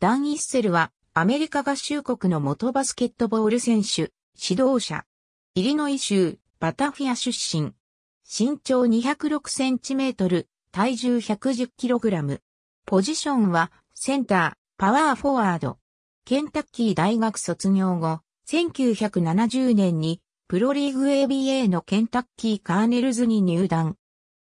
ダン・イッセルは、アメリカ合衆国の元バスケットボール選手、指導者。イリノイ州、バタフィア出身。身長206センチメートル、体重110キログラム。ポジションは、センター、パワーフォワード。ケンタッキー大学卒業後、1970年に、プロリーグ ABA のケンタッキーカーネルズに入団。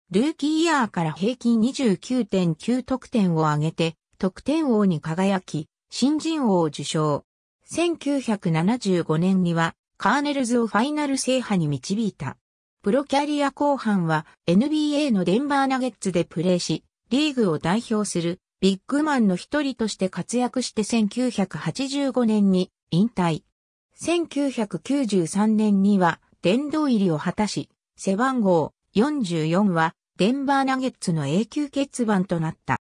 ルーキーイヤーから平均29.9得点を上げて、得点王に輝き、新人王を受賞。1975年には、カーネルズをファイナル制覇に導いた。プロキャリア後半は NBA のデンバーナゲッツでプレーし、リーグを代表するビッグマンの一人として活躍して1985年に引退。1993年には殿堂入りを果たし、背番号44はデンバーナゲッツの永久欠番となった。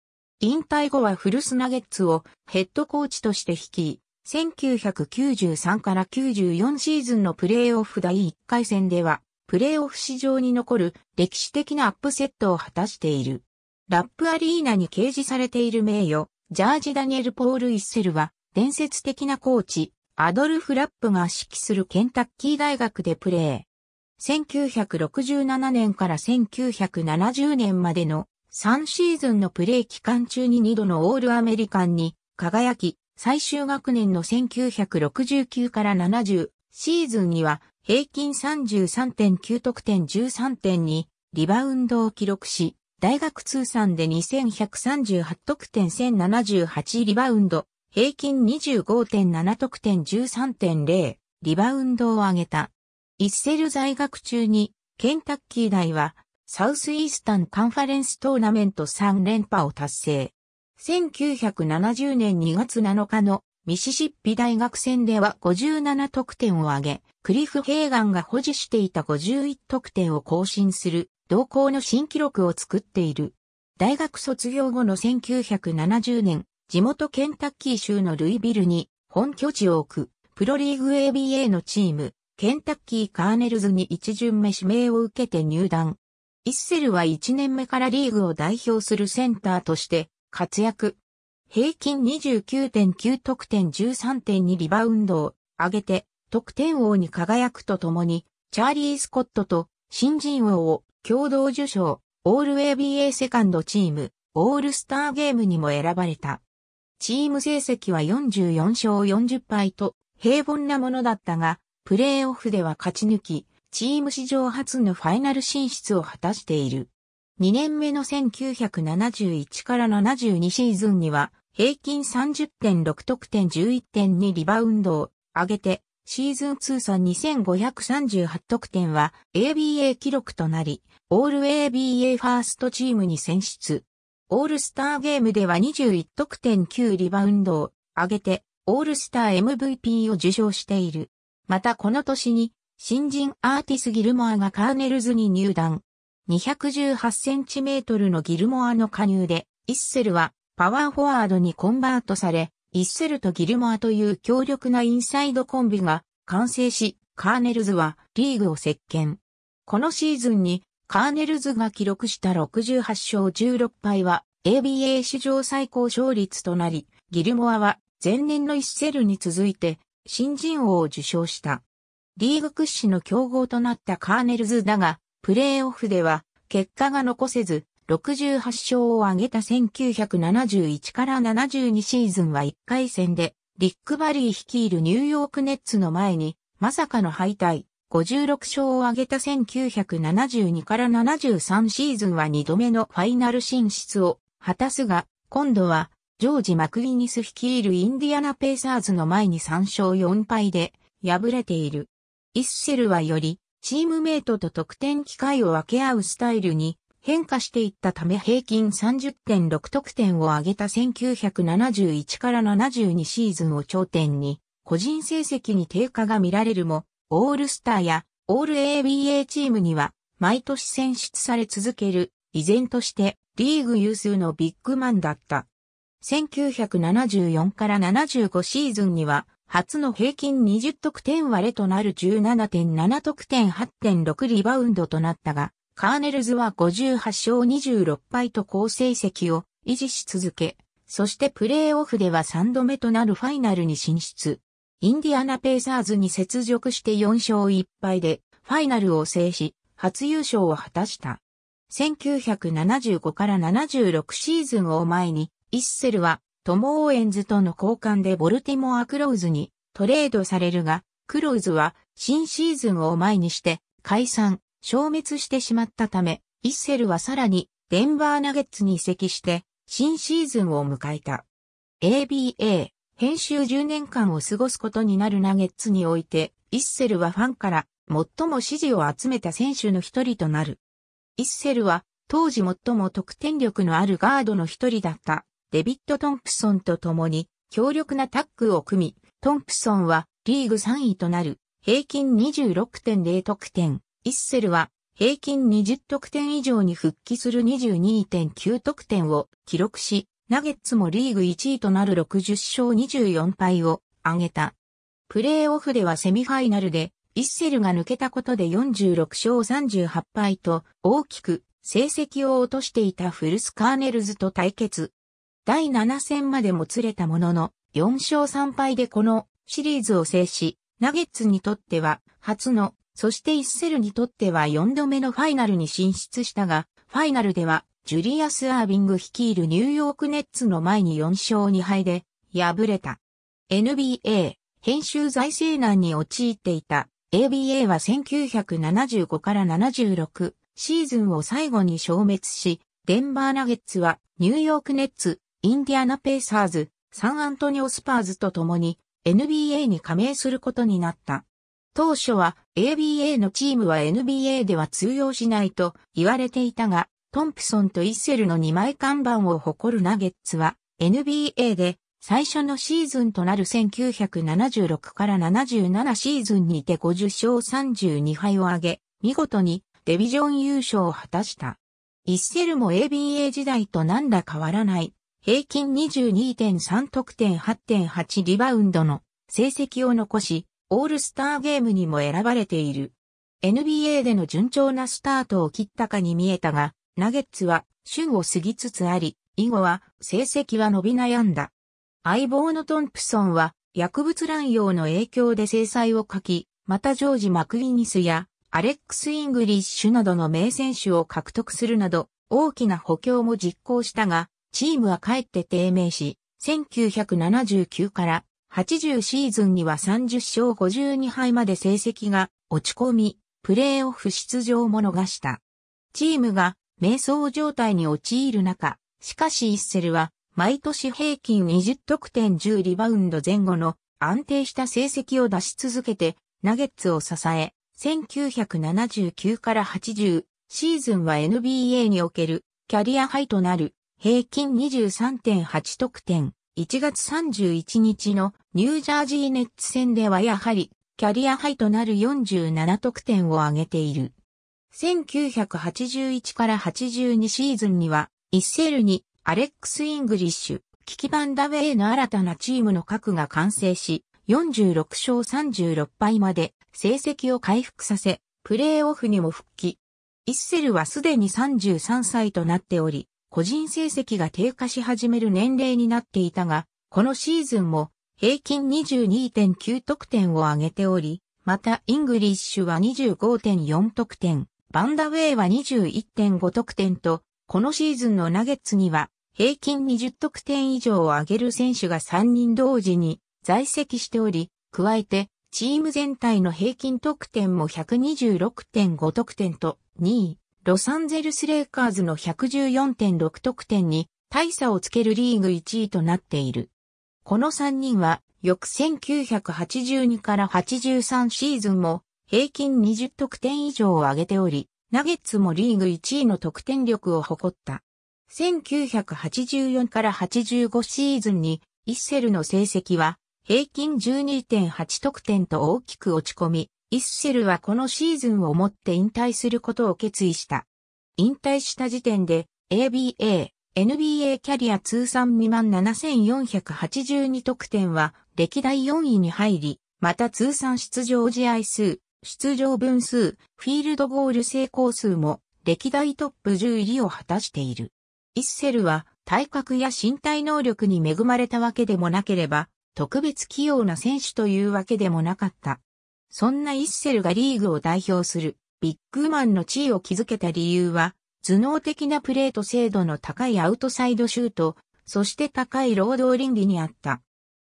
引退後はフルスナゲッツをヘッドコーチとして率い、1993から94シーズンのプレーオフ第1回戦では、プレーオフ史上に残る歴史的なアップセットを果たしている。ラップアリーナに掲示されている名誉、ジャージ・ダニエル・ポール・イッセルは、伝説的なコーチ、アドルフ・ラップが指揮するケンタッキー大学でプレー。1967年から1970年までの3シーズンのプレー期間中に2度のオールアメリカンに輝き、最終学年の1969から70シーズンには平均33.9得点13.2リバウンドを記録し、大学通算で2138得点1078リバウンド、平均25.7得点13.0リバウンドを上げた。一セル在学中にケンタッキー大はサウスイースタンカンファレンストーナメント3連覇を達成。1970年2月7日のミシシッピ大学戦では57得点を挙げ、クリフ・ヘーガンが保持していた51得点を更新する同校の新記録を作っている。大学卒業後の1970年、地元ケンタッキー州のルイビルに本拠地を置くプロリーグ ABA のチーム、ケンタッキーカーネルズに一巡目指名を受けて入団。イッセルは1年目からリーグを代表するセンターとして活躍。平均29.9得点13.2リバウンドを上げて得点王に輝くとともに、チャーリー・スコットと新人王を共同受賞、オール ABA セカンドチーム、オールスターゲームにも選ばれた。チーム成績は44勝40敗と平凡なものだったが、プレーオフでは勝ち抜き、チーム史上初のファイナル進出を果たしている。2年目の1971から72シーズンには、平均30.6得点11.2リバウンドを上げて、シーズン通算2538得点は ABA 記録となり、オール ABA ファーストチームに選出。オールスターゲームでは21得点9リバウンドを上げて、オールスター MVP を受賞している。またこの年に新人アーティス・ギルモアがカーネルズに入団。218センチメートルのギルモアの加入で、イッセルはパワーフォワードにコンバートされ、イッセルとギルモアという強力なインサイドコンビが完成し、カーネルズはリーグを席巻。このシーズンにカーネルズが記録した68勝16敗は ABA 史上最高勝率となり、ギルモアは前年のイッセルに続いて新人王を受賞した。リーグ屈指の強豪となったカーネルズだが、プレーオフでは結果が残せず、68勝を挙げた1971から72シーズンは1回戦で、リック・バリー率いるニューヨークネッツの前に、まさかの敗退。56勝を挙げた1972から73シーズンは2度目のファイナル進出を果たすが、今度は、ジョージ・マクイニス率いるインディアナ・ペーサーズの前に3勝4敗で敗れている。イッセルはより、チームメイトと得点機会を分け合うスタイルに変化していったため平均30.6得点を上げた1971から72シーズンを頂点に、個人成績に低下が見られるも、オールスターやオール ABA チームには毎年選出され続ける、依然としてリーグ有数のビッグマンだった。1974から75シーズンには初の平均20得点割れとなる17.7得点8.6リバウンドとなったが、カーネルズは58勝26敗と好成績を維持し続け、そしてプレーオフでは3度目となるファイナルに進出。インディアナペーサーズに接続して4勝1敗でファイナルを制し、初優勝を果たした。1975から76シーズンを前に、イッセルはトモ・オーエンズとの交換でボルティモア・クローズにトレードされるが、クローズは新シーズンを前にして解散、消滅してしまったため、イッセルはさらにデンバーナゲッツに移籍して新シーズンを迎えた。ABA、編集10年間を過ごすことになるナゲッツにおいて、イッセルはファンから最も支持を集めた選手の一人となる。イッセルは当時最も得点力のあるガードの一人だった。デビット・トンプソンと共に強力なタッグを組み、トンプソンはリーグ3位となる平均26.0得点、イッセルは平均20得点以上に復帰する22.9得点を記録し、ナゲッツもリーグ1位となる60勝24敗を挙げた。プレーオフではセミファイナルで、イッセルが抜けたことで46勝38敗と大きく成績を落としていたフルスカーネルズと対決。第7戦までもつれたものの、4勝3敗でこのシリーズを制し、ナゲッツにとっては初の、そしてイッセルにとっては4度目のファイナルに進出したが、ファイナルではジュリアス・アービング率いるニューヨークネッツの前に4勝2敗で敗れた。NBA 編集財政難に陥っていた ABA は1975から76シーズンを最後に消滅し、デンバーナゲッツはニューヨークネッツインディアナペイサーズ、サンアントニオスパーズと共に NBA に加盟することになった。当初は ABA のチームは NBA では通用しないと言われていたが、トンプソンとイッセルの2枚看板を誇るナゲッツは NBA で最初のシーズンとなる1976から77シーズンにて50勝32敗を挙げ、見事にデビジョン優勝を果たした。イッセルも ABA 時代と何ら変わらない平均22.3得点8.8リバウンドの成績を残し、オールスターゲームにも選ばれている。NBA での順調なスタートを切ったかに見えたが、ナゲッツは旬を過ぎつつあり、以後は成績は伸び悩んだ。相棒のトンプソンは薬物乱用の影響で制裁を書き、またジョージ・マクイニスやアレックス・イングリッシュなどの名選手を獲得するなど大きな補強も実行したが、チームは帰って低迷し、1979から80シーズンには30勝52敗まで成績が落ち込み、プレーオフ出場も逃した。チームが迷走状態に陥る中、しかしイッセルは毎年平均20得点10リバウンド前後の安定した成績を出し続けてナゲッツを支え、1979から80シーズンは NBA におけるキャリアハイとなる平均23.8得点。1月31日のニュージャージーネッツ戦ではやはりキャリアハイとなる47得点を挙げている。1981から82シーズンには、イッセルにアレックス・イングリッシュ、キキバンダウェイの新たなチームの核が完成し、46勝36敗まで成績を回復させ、プレーオフにも復帰。イッセルはすでに33歳となっており、個人成績が低下し始める年齢になっていたが、このシーズンも平均22.9得点を挙げており、またイングリッシュは25.4得点、バンダウェイは21.5得点と、このシーズンのナゲッツには平均20得点以上を上げる選手が3人同時に在籍しており、加えてチーム全体の平均得点も126.5得点と2位。ロサンゼルスレイカーズの114.6得点に大差をつけるリーグ1位となっている。この3人は、翌1982から83シーズンも平均20得点以上を上げており、ナゲッツもリーグ1位の得点力を誇った。1984から85シーズンにイッセルの成績は平均12.8得点と大きく落ち込み、イッセルはこのシーズンをもって引退することを決意した。引退した時点で ABA、NBA キャリア通算2 7482得点は歴代4位に入り、また通算出場試合数、出場分数、フィールドゴール成功数も歴代トップ10入りを果たしている。イッセルは体格や身体能力に恵まれたわけでもなければ、特別器用な選手というわけでもなかった。そんなイッセルがリーグを代表するビッグマンの地位を築けた理由は、頭脳的なプレート精度の高いアウトサイドシュート、そして高い労働倫理にあった。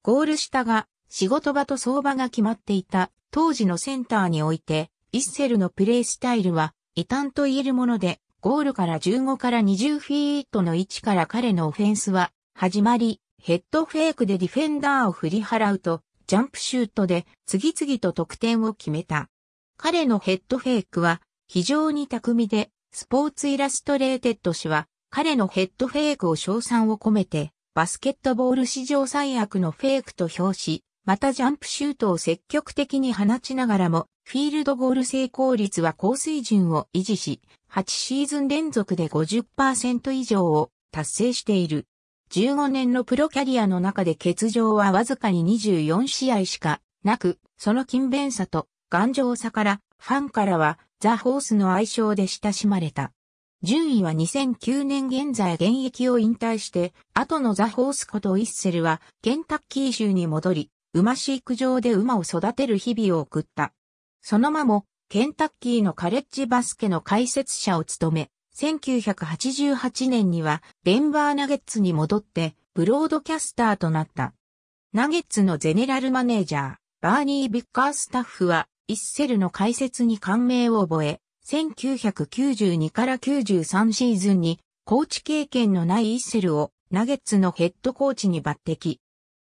ゴール下が仕事場と相場が決まっていた当時のセンターにおいて、イッセルのプレースタイルは異端と言えるもので、ゴールから15から20フィートの位置から彼のオフェンスは始まり、ヘッドフェイクでディフェンダーを振り払うと、ジャンプシュートで次々と得点を決めた。彼のヘッドフェイクは非常に巧みで、スポーツイラストレーテッド氏は彼のヘッドフェイクを称賛を込めて、バスケットボール史上最悪のフェイクと評し、またジャンプシュートを積極的に放ちながらも、フィールドゴール成功率は高水準を維持し、8シーズン連続で50%以上を達成している。15年のプロキャリアの中で欠場はわずかに24試合しかなく、その勤勉さと頑丈さからファンからはザ・ホースの愛称で親しまれた。順位は2009年現在現役を引退して、後のザ・ホースことイッセルはケンタッキー州に戻り、馬飼育場で馬を育てる日々を送った。その間もケンタッキーのカレッジバスケの解説者を務め、1988年にはデンバーナゲッツに戻ってブロードキャスターとなった。ナゲッツのゼネラルマネージャー、バーニー・ビッカースタッフは、イッセルの解説に感銘を覚え、1992から93シーズンに、コーチ経験のないイッセルを、ナゲッツのヘッドコーチに抜擢。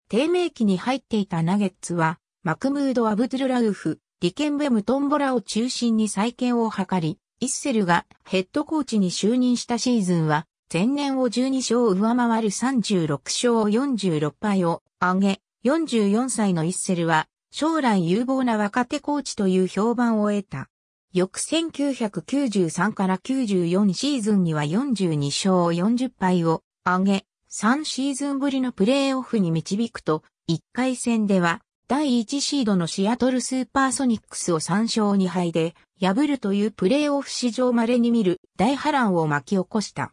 低迷期に入っていたナゲッツは、マクムード・アブドゥルラウフ、リケンベム・トンボラを中心に再建を図り、イッセルがヘッドコーチに就任したシーズンは、前年を12勝上回る36勝46敗を上げ、44歳のイッセルは、将来有望な若手コーチという評判を得た。翌1993から94シーズンには42勝40敗を上げ、3シーズンぶりのプレーオフに導くと、1回戦では第1シードのシアトルスーパーソニックスを3勝2敗で破るというプレーオフ史上稀に見る大波乱を巻き起こした。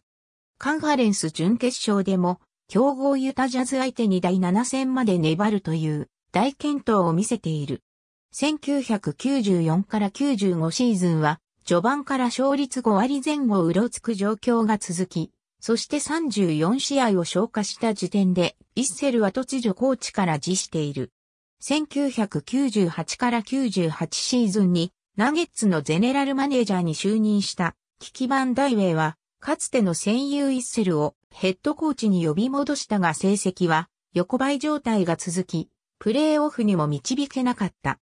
カンファレンス準決勝でも強豪ユタジャズ相手に第7戦まで粘るという大健闘を見せている。1994から95シーズンは序盤から勝率5割前後うろつく状況が続き、そして34試合を消化した時点で、イッセルは突如コーチから辞している。1998から98シーズンにナゲッツのゼネラルマネージャーに就任したキキバンダイウェイは、かつての戦友イッセルをヘッドコーチに呼び戻したが成績は横ばい状態が続き、プレーオフにも導けなかった。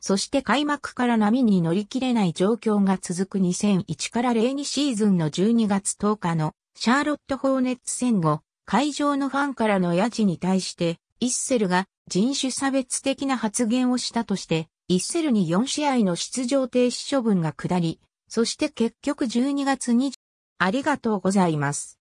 そして開幕から波に乗り切れない状況が続く2001から02シーズンの12月10日のシャーロット・ホーネッツ戦後、会場のファンからの家賃に対してイッセルが人種差別的な発言をしたとして、イッセルに4試合の出場停止処分が下り、そして結局12月20、ありがとうございます。